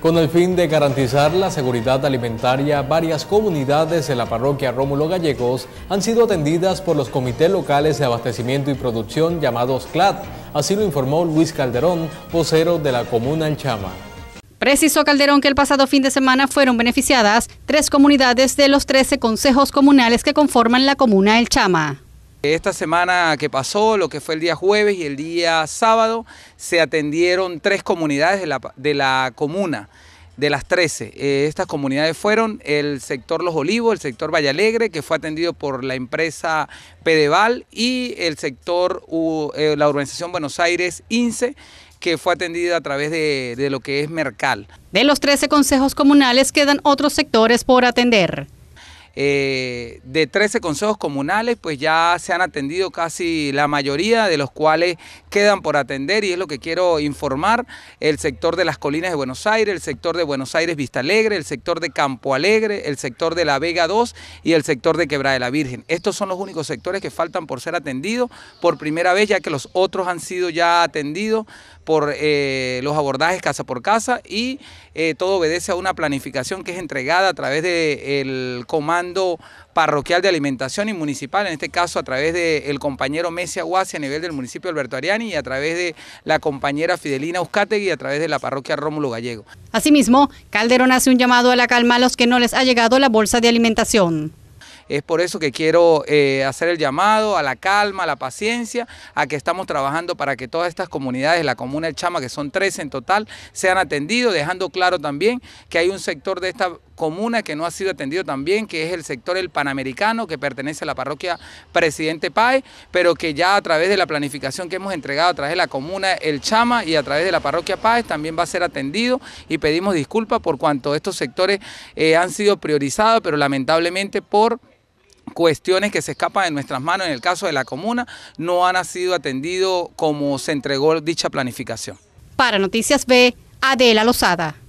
Con el fin de garantizar la seguridad alimentaria, varias comunidades de la parroquia Rómulo Gallegos han sido atendidas por los comités locales de abastecimiento y producción llamados CLAT, así lo informó Luis Calderón, vocero de la comuna El Chama. Precisó Calderón que el pasado fin de semana fueron beneficiadas tres comunidades de los 13 consejos comunales que conforman la comuna El Chama. Esta semana que pasó, lo que fue el día jueves y el día sábado, se atendieron tres comunidades de la, comuna de las 13. Eh, estas comunidades fueron el sector Los Olivos, el sector Valle Alegre, que fue atendido por la empresa Pedeval, y el sector, eh, la urbanización Buenos Aires, INSE, que fue atendida a través de, de lo que es Mercal. De los 13 consejos comunales quedan otros sectores por atender. Eh, de 13 consejos comunales, pues ya se han atendido casi la mayoría, de los cuales quedan por atender y es lo que quiero informar. El sector de las colinas de Buenos Aires, el sector de Buenos Aires Vista Alegre, el sector de Campo Alegre, el sector de La Vega 2 y el sector de Quebrada de la Virgen. Estos son los únicos sectores que faltan por ser atendidos por primera vez, ya que los otros han sido ya atendidos por eh, los abordajes casa por casa y eh, todo obedece a una planificación que es entregada a través del comando Parroquial de Alimentación y Municipal, en este caso a través del compañero Messi Aguasi a nivel del municipio Alberto Ariani y a través de la compañera Fidelina Uzcategui y a través de la parroquia Rómulo Gallego. Asimismo, Calderón hace un llamado a la calma a los que no les ha llegado la bolsa de alimentación. Es por eso que quiero eh, hacer el llamado a la calma, a la paciencia, a que estamos trabajando para que todas estas comunidades, la comuna El Chama, que son tres en total, sean atendidos, dejando claro también que hay un sector de esta comuna que no ha sido atendido también, que es el sector el panamericano, que pertenece a la parroquia Presidente Páez, pero que ya a través de la planificación que hemos entregado a través de la comuna El Chama y a través de la parroquia Páez también va a ser atendido y pedimos disculpas por cuanto estos sectores eh, han sido priorizados, pero lamentablemente por cuestiones que se escapan de nuestras manos en el caso de la comuna no han sido atendidos como se entregó dicha planificación. Para Noticias B, Adela Lozada.